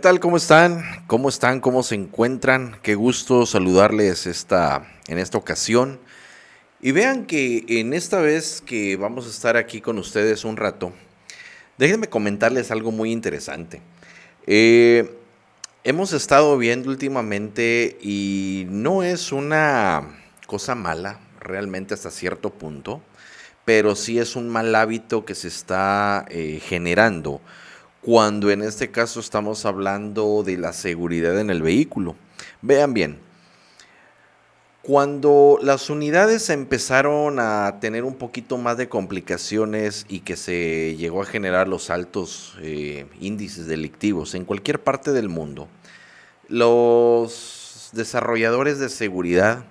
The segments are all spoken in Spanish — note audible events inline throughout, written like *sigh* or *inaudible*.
¿Qué tal? ¿Cómo están? ¿Cómo están? ¿Cómo se encuentran? Qué gusto saludarles esta, en esta ocasión. Y vean que en esta vez que vamos a estar aquí con ustedes un rato, déjenme comentarles algo muy interesante. Eh, hemos estado viendo últimamente y no es una cosa mala realmente hasta cierto punto, pero sí es un mal hábito que se está eh, generando cuando en este caso estamos hablando de la seguridad en el vehículo. Vean bien, cuando las unidades empezaron a tener un poquito más de complicaciones y que se llegó a generar los altos eh, índices delictivos en cualquier parte del mundo, los desarrolladores de seguridad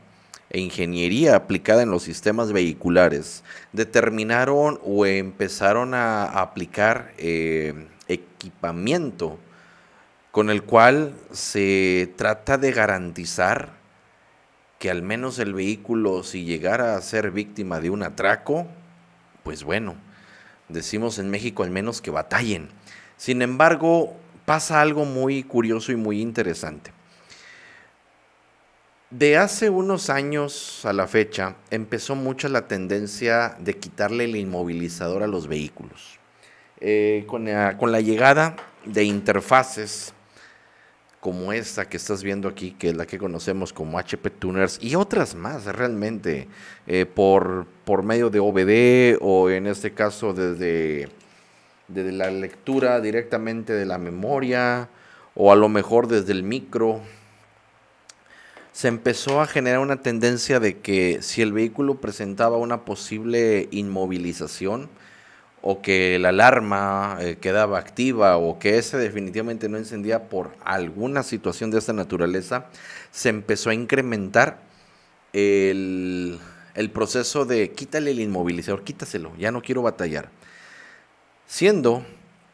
e ingeniería aplicada en los sistemas vehiculares determinaron o empezaron a aplicar eh, equipamiento con el cual se trata de garantizar que al menos el vehículo, si llegara a ser víctima de un atraco, pues bueno, decimos en México al menos que batallen. Sin embargo, pasa algo muy curioso y muy interesante. De hace unos años a la fecha empezó mucho la tendencia de quitarle el inmovilizador a los vehículos. Eh, con, la, llegada de interfaces como esta que estás viendo aquí, que es la que conocemos como HP Tuners y otras más realmente eh, por, medio de OBD o en este caso desde, desde la lectura directamente de la memoria o a lo mejor desde el micro. Se empezó a generar una tendencia de que si el vehículo presentaba una posible inmovilización, o que la alarma eh, quedaba activa o que ese definitivamente no encendía por alguna situación de esta naturaleza, se empezó a incrementar el, el proceso de quítale el inmovilizador, quítaselo, ya no quiero batallar. Siendo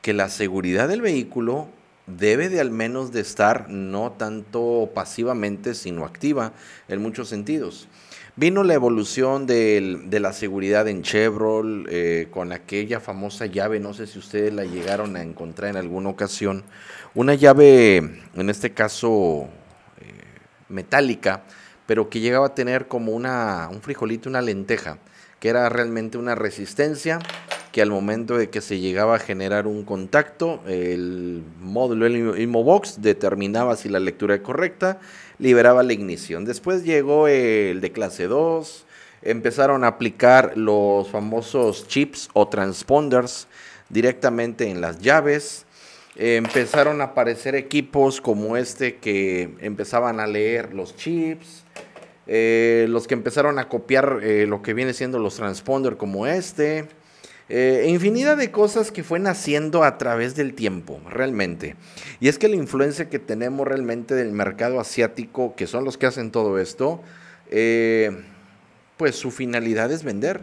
que la seguridad del vehículo debe de al menos de estar no tanto pasivamente, sino activa en muchos sentidos. Vino la evolución de la seguridad en Chevrolet eh, con aquella famosa llave, no sé si ustedes la llegaron a encontrar en alguna ocasión, una llave, en este caso, eh, metálica, pero que llegaba a tener como una, un frijolito, una lenteja, que era realmente una resistencia que al momento de que se llegaba a generar un contacto, el módulo, el InmoBox, determinaba si la lectura era correcta, liberaba la ignición. Después llegó el de clase 2, empezaron a aplicar los famosos chips o transponders directamente en las llaves. empezaron a aparecer equipos como este que empezaban a leer los chips, eh, los que empezaron a copiar eh, lo que viene siendo los transponder como este. Eh, infinidad de cosas que fue naciendo a través del tiempo, realmente. Y es que la influencia que tenemos realmente del mercado asiático, que son los que hacen todo esto, eh, pues su finalidad es vender,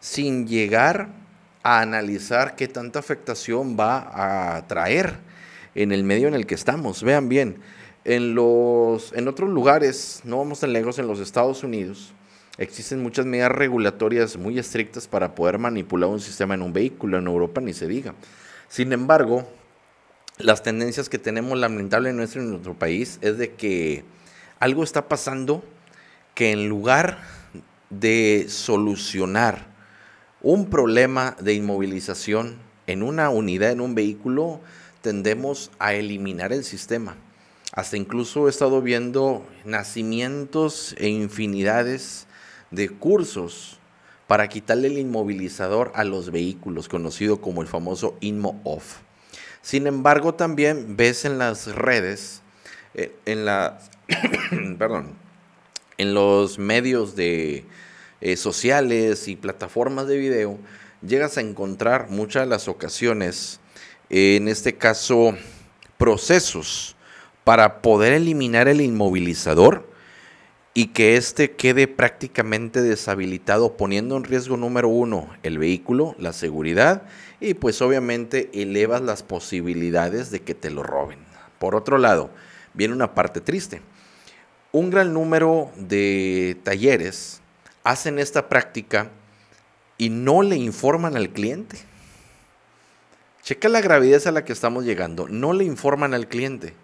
sin llegar a analizar qué tanta afectación va a traer en el medio en el que estamos. Vean bien, en, los, en otros lugares, no vamos tan lejos, en los Estados Unidos, Existen muchas medidas regulatorias muy estrictas para poder manipular un sistema en un vehículo, en Europa ni se diga. Sin embargo, las tendencias que tenemos lamentablemente en nuestro, en nuestro país es de que algo está pasando que en lugar de solucionar un problema de inmovilización en una unidad, en un vehículo, tendemos a eliminar el sistema. Hasta incluso he estado viendo nacimientos e infinidades de cursos para quitarle el inmovilizador a los vehículos, conocido como el famoso off Sin embargo, también ves en las redes, eh, en *coughs* perdón, en los medios de eh, sociales y plataformas de video, llegas a encontrar muchas de las ocasiones, en este caso, procesos para poder eliminar el inmovilizador y que éste quede prácticamente deshabilitado poniendo en riesgo número uno el vehículo, la seguridad y pues obviamente elevas las posibilidades de que te lo roben. Por otro lado, viene una parte triste. Un gran número de talleres hacen esta práctica y no le informan al cliente. Checa la gravidez a la que estamos llegando. No le informan al cliente.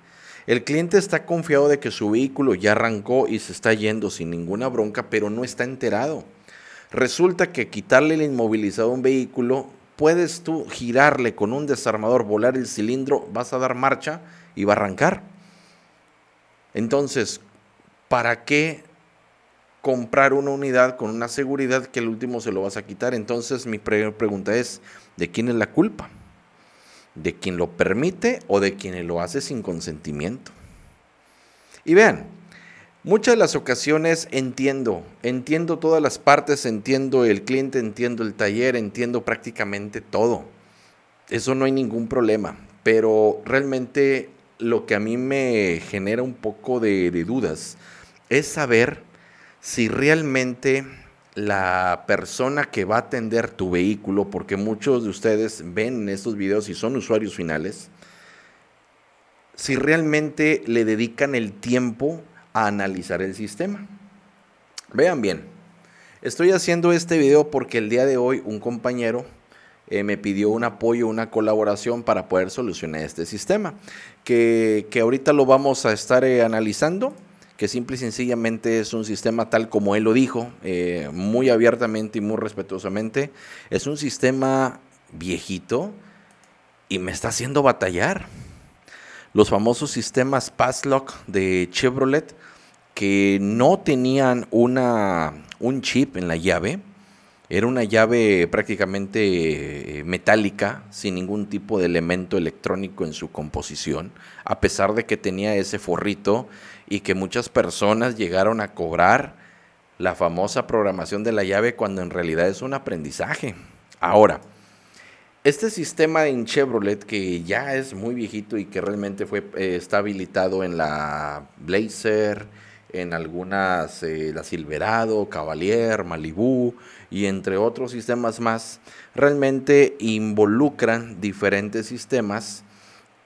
El cliente está confiado de que su vehículo ya arrancó y se está yendo sin ninguna bronca, pero no está enterado. Resulta que quitarle el inmovilizado a un vehículo, puedes tú girarle con un desarmador, volar el cilindro, vas a dar marcha y va a arrancar. Entonces, ¿para qué comprar una unidad con una seguridad que el último se lo vas a quitar? Entonces, mi primera pregunta es, ¿de quién es la culpa? de quien lo permite o de quien lo hace sin consentimiento. Y vean, muchas de las ocasiones entiendo, entiendo todas las partes, entiendo el cliente, entiendo el taller, entiendo prácticamente todo. Eso no hay ningún problema, pero realmente lo que a mí me genera un poco de, de dudas es saber si realmente la persona que va a atender tu vehículo, porque muchos de ustedes ven estos videos y son usuarios finales, si realmente le dedican el tiempo a analizar el sistema. Vean bien, estoy haciendo este video porque el día de hoy un compañero eh, me pidió un apoyo, una colaboración para poder solucionar este sistema, que, ahorita lo vamos a estar eh, analizando que simple y sencillamente es un sistema tal como él lo dijo, eh, muy abiertamente y muy respetuosamente, es un sistema viejito y me está haciendo batallar. Los famosos sistemas Passlock de Chevrolet que no tenían una, un chip en la llave, era una llave prácticamente eh, metálica, sin ningún tipo de elemento electrónico en su composición, a pesar de que tenía ese forrito y que muchas personas llegaron a cobrar la famosa programación de la llave cuando en realidad es un aprendizaje. Ahora, este sistema en Chevrolet que ya es muy viejito y que realmente fue, eh, está habilitado en la Blazer, en algunas, eh, la Silverado, Cavalier, Malibu y entre otros sistemas más, realmente involucran diferentes sistemas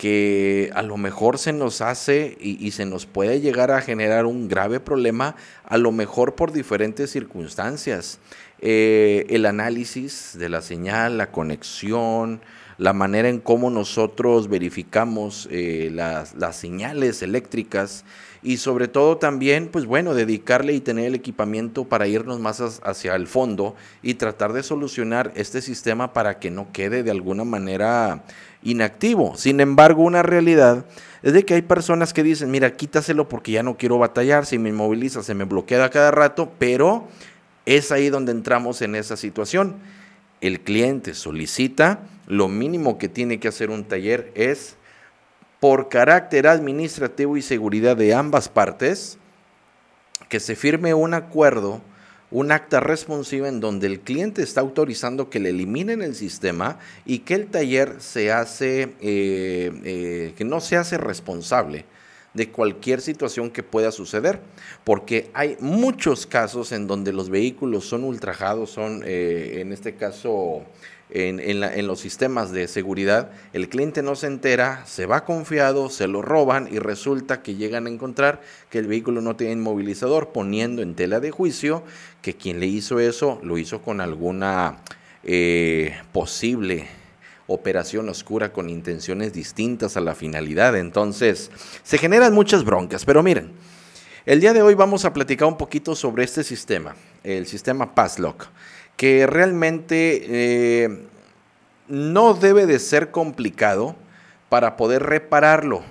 que a lo mejor se nos hace y, se nos puede llegar a generar un grave problema, a lo mejor por diferentes circunstancias. Eh, el análisis de la señal, la conexión, la manera en cómo nosotros verificamos eh, las, las, señales eléctricas y sobre todo también, pues bueno, dedicarle y tener el equipamiento para irnos más hacia el fondo y tratar de solucionar este sistema para que no quede de alguna manera inactivo. Sin embargo, una realidad es de que hay personas que dicen, mira, quítaselo porque ya no quiero batallar, si me inmoviliza, se me bloquea cada rato, pero es ahí donde entramos en esa situación. El cliente solicita, lo mínimo que tiene que hacer un taller es, por carácter administrativo y seguridad de ambas partes, que se firme un acuerdo un acta responsiva en donde el cliente está autorizando que le eliminen el sistema y que el taller se hace, eh, eh, que no se hace responsable de cualquier situación que pueda suceder, porque hay muchos casos en donde los vehículos son ultrajados, son eh, en este caso en, los sistemas de seguridad, el cliente no se entera, se va confiado, se lo roban y resulta que llegan a encontrar que el vehículo no tiene inmovilizador, poniendo en tela de juicio que quien le hizo eso lo hizo con alguna eh, posible operación oscura con intenciones distintas a la finalidad. Entonces, se generan muchas broncas, pero miren, el día de hoy vamos a platicar un poquito sobre este sistema, el sistema Passlock que realmente eh, no debe de ser complicado para poder repararlo.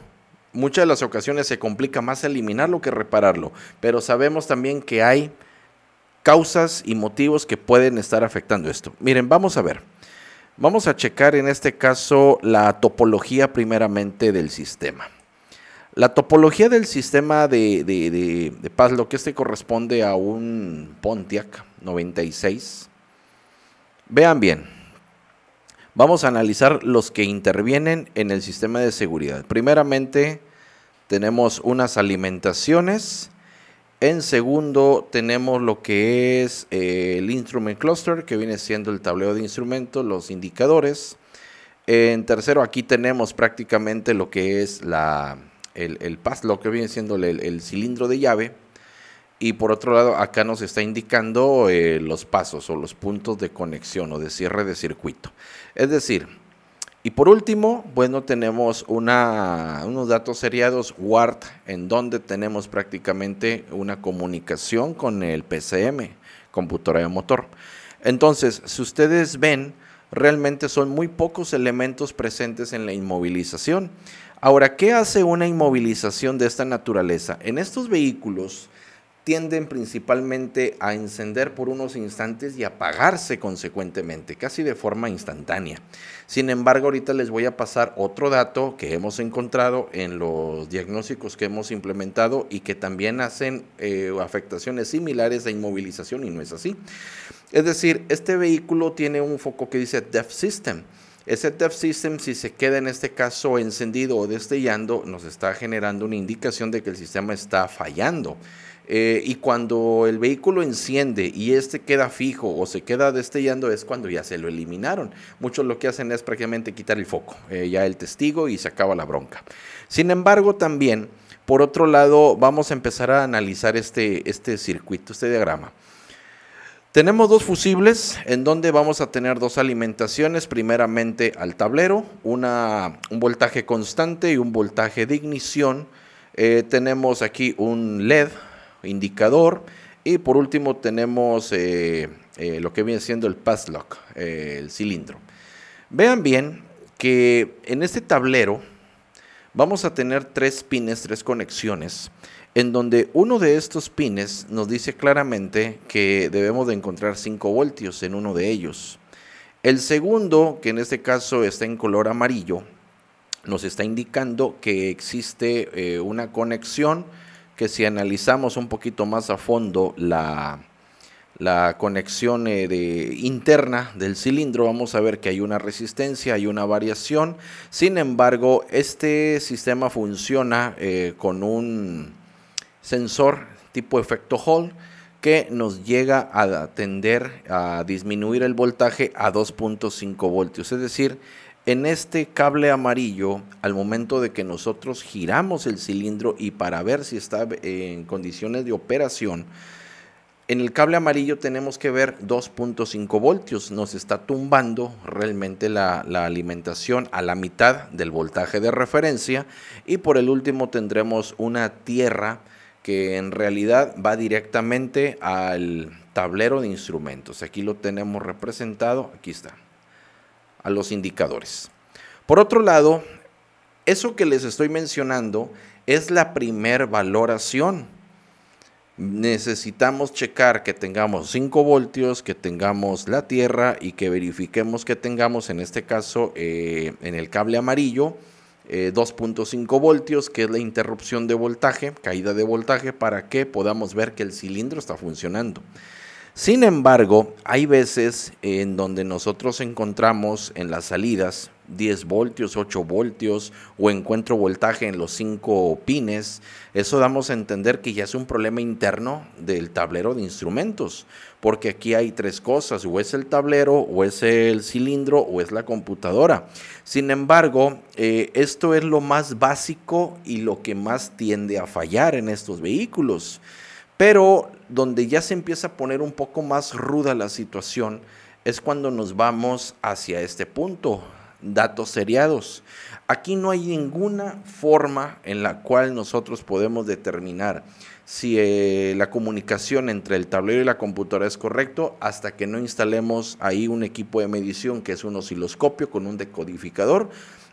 Muchas de las ocasiones se complica más eliminarlo que repararlo, pero sabemos también que hay causas y motivos que pueden estar afectando esto. Miren, vamos a ver. Vamos a checar en este caso la topología primeramente del sistema. La topología del sistema de, de, de Paz, lo que este corresponde a un Pontiac 96, Vean bien, vamos a analizar los que intervienen en el sistema de seguridad. Primeramente, tenemos unas alimentaciones. En segundo, tenemos lo que es eh, el instrument cluster, que viene siendo el tablero de instrumentos, los indicadores. En tercero, aquí tenemos prácticamente lo que es el, el lo que viene siendo el cilindro de llave. Y por otro lado, acá nos está indicando eh, los pasos o los puntos de conexión o de cierre de circuito. Es decir, y por último, bueno, tenemos una, unos datos seriados WART, en donde tenemos prácticamente una comunicación con el PCM, computadora de motor. Entonces, si ustedes ven, realmente son muy pocos elementos presentes en la inmovilización. Ahora, ¿qué hace una inmovilización de esta naturaleza? En estos vehículos, tienden principalmente a encender por unos instantes y apagarse consecuentemente, casi de forma instantánea. Sin embargo, ahorita les voy a pasar otro dato que hemos encontrado en los diagnósticos que hemos implementado y que también hacen eh, afectaciones similares de inmovilización y no es así. Es decir, este vehículo tiene un foco que dice Death System. Ese DEF System, si se queda en este caso encendido o destellando, nos está generando una indicación de que el sistema está fallando. Eh, y cuando el vehículo enciende y este queda fijo o se queda destellando es cuando ya se lo eliminaron. Muchos lo que hacen es prácticamente quitar el foco, eh, ya el testigo y se acaba la bronca. Sin embargo, también, por otro lado, vamos a empezar a analizar este, este circuito, este diagrama. Tenemos dos fusibles en donde vamos a tener dos alimentaciones, primeramente al tablero, una, un voltaje constante y un voltaje de ignición. Eh, tenemos aquí un LED indicador. Y por último tenemos eh, eh, lo que viene siendo el Passlock, eh, el cilindro. Vean bien que en este tablero vamos a tener tres pines, tres conexiones, en donde uno de estos pines nos dice claramente que debemos de encontrar 5 voltios en uno de ellos. El segundo, que en este caso está en color amarillo, nos está indicando que existe una conexión que si analizamos un poquito más a fondo la, conexión eh, interna del cilindro, vamos a ver que hay una resistencia, hay una variación. Sin embargo, este sistema funciona eh, con un sensor tipo efecto Hall que nos llega a tender a disminuir el voltaje a 2.5 voltios, es decir, en este cable amarillo, al momento de que nosotros giramos el cilindro y para ver si está eh, en condiciones de operación, en el cable amarillo tenemos que ver 2.5 voltios, nos está tumbando realmente la, la, alimentación a la mitad del voltaje de referencia y por el último tendremos una tierra que en realidad va directamente al tablero de instrumentos. Aquí lo tenemos representado, aquí está a los indicadores. Por otro lado, eso que les estoy mencionando es la primer valoración. Necesitamos checar que tengamos 5 voltios, que tengamos la tierra y que verifiquemos que tengamos, en este caso, eh, en el cable amarillo, 2.5 eh, voltios, que es la interrupción de voltaje, caída de voltaje, para que podamos ver que el cilindro está funcionando. Sin embargo, hay veces en donde nosotros encontramos en las salidas 10 voltios, 8 voltios o encuentro voltaje en los 5 pines. Eso damos a entender que ya es un problema interno del tablero de instrumentos, porque aquí hay tres cosas, o es el tablero, o es el cilindro, o es la computadora. Sin embargo, eh, esto es lo más básico y lo que más tiende a fallar en estos vehículos. Pero donde ya se empieza a poner un poco más ruda la situación es cuando nos vamos hacia este punto, datos seriados. Aquí no hay ninguna forma en la cual nosotros podemos determinar si eh, la comunicación entre el tablero y la computadora es correcto hasta que no instalemos ahí un equipo de medición que es un osciloscopio con un decodificador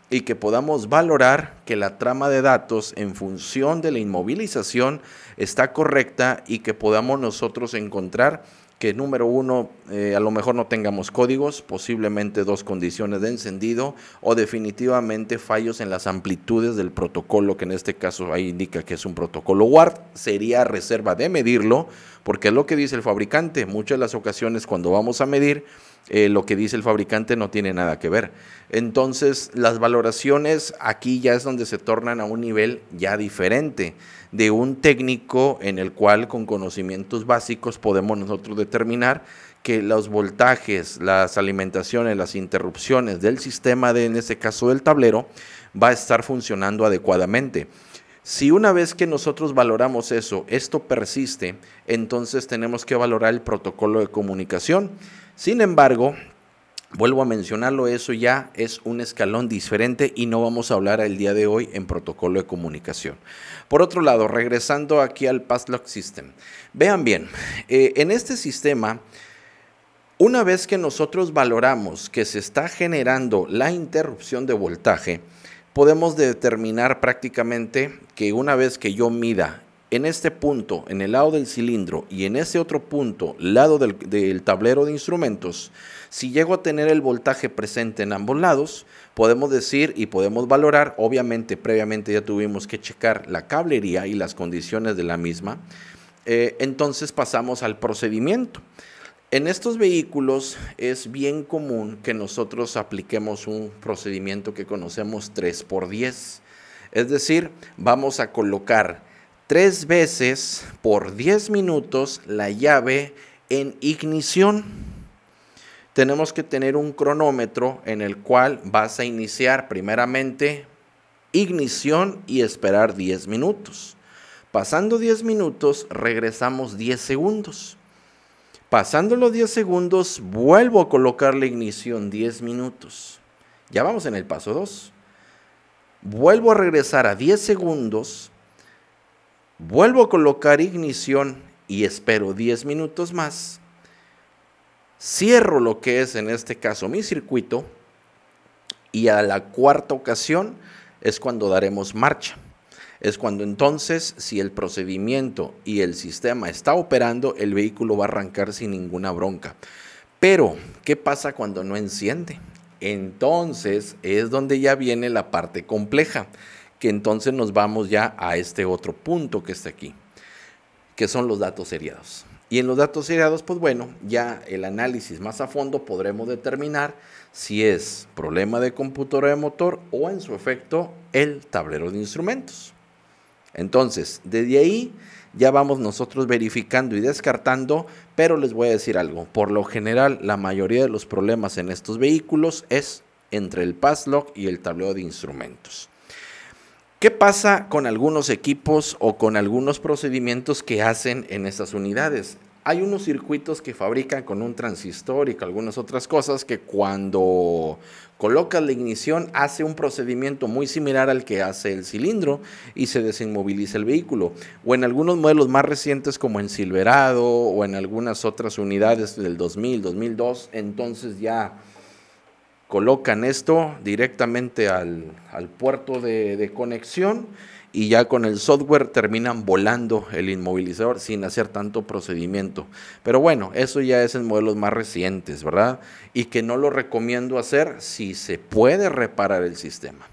y que podamos valorar que la trama de datos en función de la inmovilización está correcta y que podamos nosotros encontrar que número uno, eh, a lo mejor no tengamos códigos, posiblemente dos condiciones de encendido o definitivamente fallos en las amplitudes del protocolo, que en este caso ahí indica que es un protocolo WART, sería reserva de medirlo, porque es lo que dice el fabricante, muchas de las ocasiones cuando vamos a medir, eh, lo que dice el fabricante no tiene nada que ver. Entonces, las valoraciones aquí ya es donde se tornan a un nivel ya diferente, de un técnico en el cual con conocimientos básicos podemos nosotros determinar que los voltajes, las alimentaciones, las interrupciones del sistema, de, en este caso del tablero, va a estar funcionando adecuadamente. Si una vez que nosotros valoramos eso, esto persiste, entonces tenemos que valorar el protocolo de comunicación sin embargo, vuelvo a mencionarlo, eso ya es un escalón diferente y no vamos a hablar el día de hoy en protocolo de comunicación. Por otro lado, regresando aquí al Passlock System, vean bien, eh, en este sistema... Una vez que nosotros valoramos que se está generando la interrupción de voltaje, podemos determinar prácticamente que una vez que yo mida en este punto, en el lado del cilindro y en ese otro punto, lado del, tablero de instrumentos, si llego a tener el voltaje presente en ambos lados, podemos decir y podemos valorar, obviamente previamente ya tuvimos que checar la cablería y las condiciones de la misma, eh, entonces pasamos al procedimiento. En estos vehículos es bien común que nosotros apliquemos un procedimiento que conocemos 3x10, es decir, vamos a colocar tres veces por 10 minutos la llave en ignición. Tenemos que tener un cronómetro en el cual vas a iniciar primeramente ignición y esperar 10 minutos. Pasando 10 minutos, regresamos 10 segundos. Pasando los 10 segundos, vuelvo a colocar la ignición 10 minutos. Ya vamos en el paso 2. Vuelvo a regresar a 10 segundos, Vuelvo a colocar ignición y espero 10 minutos más. Cierro lo que es en este caso mi circuito y a la cuarta ocasión es cuando daremos marcha. Es cuando entonces, si el procedimiento y el sistema está operando, el vehículo va a arrancar sin ninguna bronca. Pero, ¿qué pasa cuando no enciende? Entonces es donde ya viene la parte compleja que entonces nos vamos ya a este otro punto que está aquí, que son los datos seriados. Y en los datos seriados, pues bueno, ya el análisis más a fondo podremos determinar si es problema de computadora de motor o en su efecto el tablero de instrumentos. Entonces, desde ahí ya vamos nosotros verificando y descartando, pero les voy a decir algo, por lo general la mayoría de los problemas en estos vehículos es entre el passlock y el tablero de instrumentos. ¿Qué pasa con algunos equipos o con algunos procedimientos que hacen en estas unidades? Hay unos circuitos que fabrican con un transistor y con algunas otras cosas que cuando colocas la ignición hace un procedimiento muy similar al que hace el cilindro y se desinmoviliza el vehículo. O en algunos modelos más recientes como en Silverado o en algunas otras unidades del 2000, 2002, entonces ya colocan esto directamente al, puerto de, de, conexión y ya con el software terminan volando el inmovilizador sin hacer tanto procedimiento. Pero bueno, eso ya es en modelos más recientes, ¿verdad? Y que no lo recomiendo hacer si se puede reparar el sistema.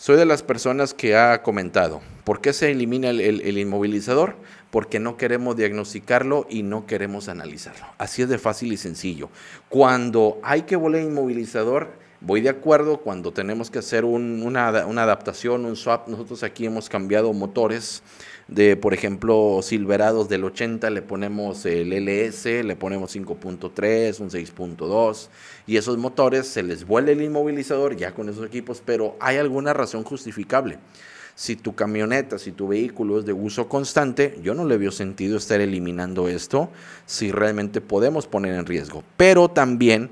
Soy de las personas que ha comentado, ¿por qué se elimina el, inmovilizador? Porque no queremos diagnosticarlo y no queremos analizarlo. Así es de fácil y sencillo. Cuando hay que volar inmovilizador, Voy de acuerdo cuando tenemos que hacer una, una, adaptación, un swap. Nosotros aquí hemos cambiado motores de, por ejemplo, Silverados del 80, le ponemos el LS, le ponemos 5.3, un 6.2, y esos motores se les vuelve el inmovilizador ya con esos equipos, pero hay alguna razón justificable. Si tu camioneta, si tu vehículo es de uso constante, yo no le veo sentido estar eliminando esto si realmente podemos poner en riesgo. Pero también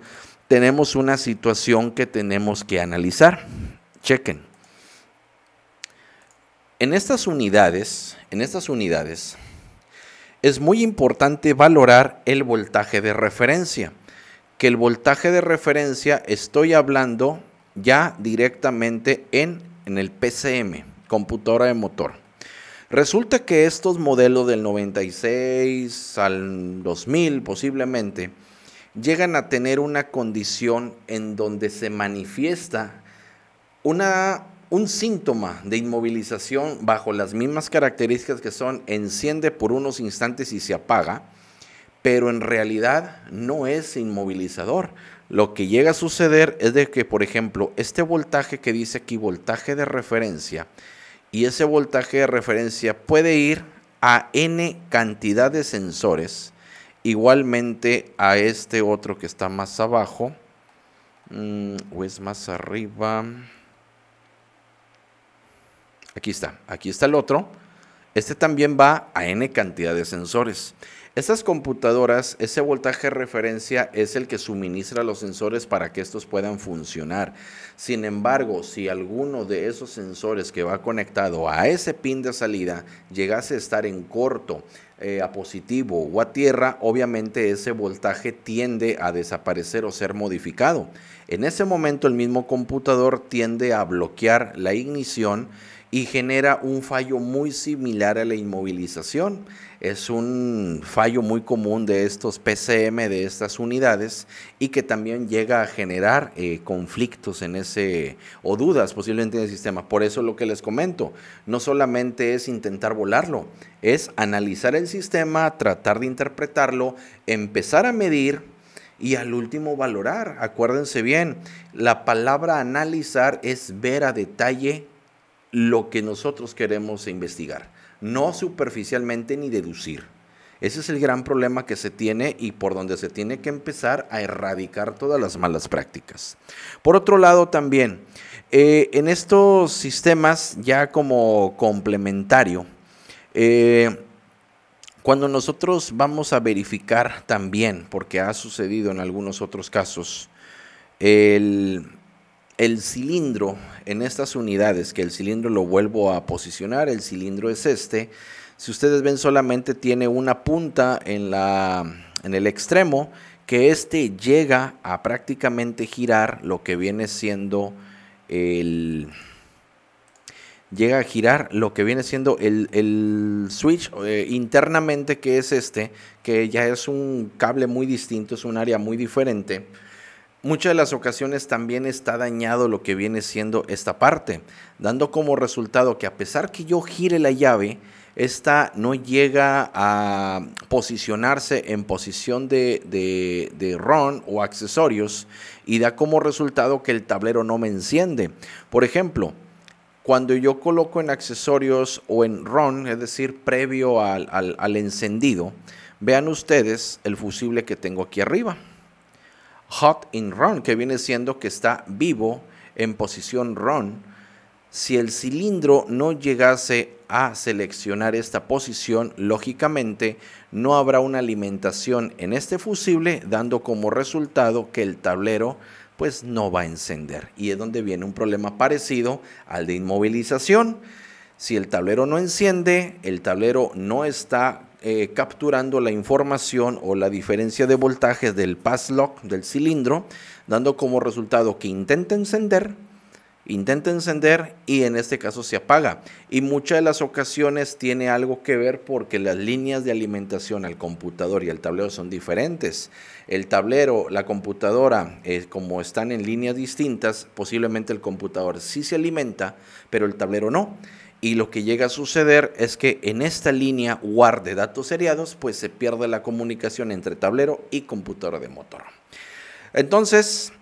tenemos una situación que tenemos que analizar. Chequen. En estas unidades, en estas unidades, es muy importante valorar el voltaje de referencia. Que el voltaje de referencia estoy hablando ya directamente en, en el PCM, computadora de motor. Resulta que estos modelos del 96 al 2000 posiblemente, llegan a tener una condición en donde se manifiesta un síntoma de inmovilización bajo las mismas características que son enciende por unos instantes y se apaga, pero en realidad no es inmovilizador. Lo que llega a suceder es de que, por ejemplo, este voltaje que dice aquí, voltaje de referencia, y ese voltaje de referencia puede ir a n cantidad de sensores, Igualmente a este otro que está más abajo, mm, o es más arriba. Aquí está, aquí está el otro. Este también va a n cantidad de sensores. Esas computadoras, ese voltaje de referencia es el que suministra los sensores para que estos puedan funcionar. Sin embargo, si alguno de esos sensores que va conectado a ese pin de salida llegase a estar en corto, eh, a positivo o a tierra, obviamente ese voltaje tiende a desaparecer o ser modificado. En ese momento el mismo computador tiende a bloquear la ignición y genera un fallo muy similar a la inmovilización. Es un fallo muy común de estos PCM, de estas unidades, y que también llega a generar eh, conflictos en ese, o dudas posiblemente en el sistema. Por eso lo que les comento, no solamente es intentar volarlo, es analizar el sistema, tratar de interpretarlo, empezar a medir y al último valorar. Acuérdense bien, la palabra analizar es ver a detalle lo que nosotros queremos investigar, no superficialmente ni deducir. Ese es el gran problema que se tiene y por donde se tiene que empezar a erradicar todas las malas prácticas. Por otro lado, también, eh, en estos sistemas ya como complementario, eh, cuando nosotros vamos a verificar también, porque ha sucedido en algunos otros casos, el, el cilindro en estas unidades, que el cilindro lo vuelvo a posicionar, el cilindro es este. Si ustedes ven solamente tiene una punta en, la, en el extremo que este llega a prácticamente girar lo que viene siendo el llega a girar lo que viene siendo el, switch eh, internamente que es este que ya es un cable muy distinto es un área muy diferente muchas de las ocasiones también está dañado lo que viene siendo esta parte, dando como resultado que a pesar que yo gire la llave, esta no llega a posicionarse en posición de, de, RON o accesorios y da como resultado que el tablero no me enciende. Por ejemplo, cuando yo coloco en accesorios o en RON, es decir, previo al encendido, vean ustedes el fusible que tengo aquí arriba hot in run, que viene siendo que está vivo en posición run. Si el cilindro no llegase a seleccionar esta posición, lógicamente no habrá una alimentación en este fusible, dando como resultado que el tablero pues no va a encender. Y es donde viene un problema parecido al de inmovilización. Si el tablero no enciende, el tablero no está eh, capturando la información o la diferencia de voltajes del pass lock del cilindro, dando como resultado que intenta encender, intenta encender y en este caso se apaga. Y muchas de las ocasiones tiene algo que ver porque las líneas de alimentación al computador y al tablero son diferentes. El tablero, la computadora, eh, como están en líneas distintas, posiblemente el computador sí se alimenta, pero el tablero no y lo que llega a suceder es que en esta línea guarde de datos seriados, pues se pierde la comunicación entre tablero y computadora de motor. Entonces,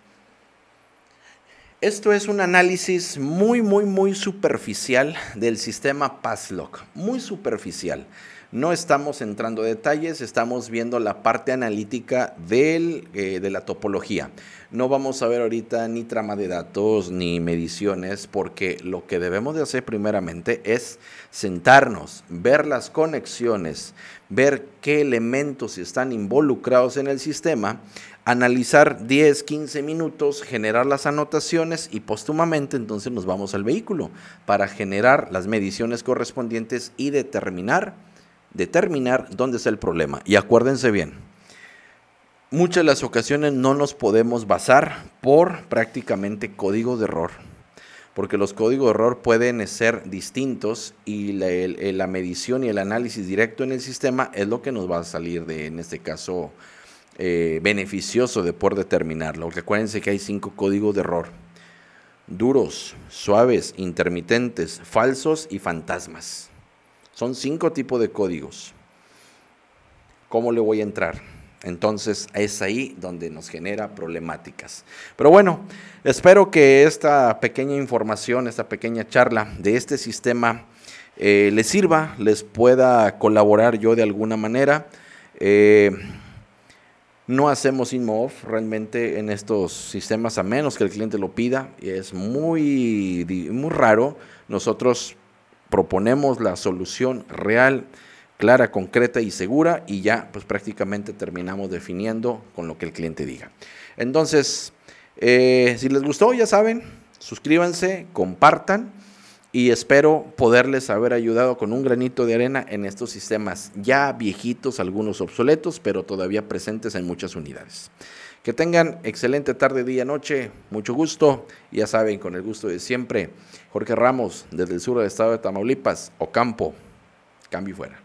esto es un análisis muy, muy, muy superficial del sistema PASLOC. muy superficial. No estamos entrando detalles, estamos viendo la parte analítica eh, de la topología. No vamos a ver ahorita ni trama de datos ni mediciones porque lo que debemos de hacer primeramente es sentarnos, ver las conexiones, ver qué elementos están involucrados en el sistema, analizar 10, 15 minutos, generar las anotaciones y póstumamente entonces nos vamos al vehículo para generar las mediciones correspondientes y determinar determinar dónde está el problema. Y acuérdense bien, muchas de las ocasiones no nos podemos basar por prácticamente código de error, porque los códigos de error pueden ser distintos y la, medición y el análisis directo en el sistema es lo que nos va a salir de, en este caso, eh, beneficioso de por determinarlo. acuérdense que hay cinco códigos de error. Duros, suaves, intermitentes, falsos y fantasmas. Son cinco tipos de códigos. ¿Cómo le voy a entrar? Entonces es ahí donde nos genera problemáticas. Pero bueno, espero que esta pequeña información, esta pequeña charla de este sistema eh, les sirva, les pueda colaborar yo de alguna manera. Eh, no hacemos inmov realmente en estos sistemas a menos que el cliente lo pida. Es muy, muy raro nosotros proponemos la solución real, clara, concreta y segura y ya pues prácticamente terminamos definiendo con lo que el cliente diga. Entonces, eh, si les gustó, ya saben, suscríbanse, compartan y espero poderles haber ayudado con un granito de arena en estos sistemas ya viejitos, algunos obsoletos, pero todavía presentes en muchas unidades. Que tengan excelente tarde, día, noche, mucho gusto. ya saben, con el gusto de siempre, Jorge Ramos, desde el sur del estado de Tamaulipas, Ocampo, cambio fuera.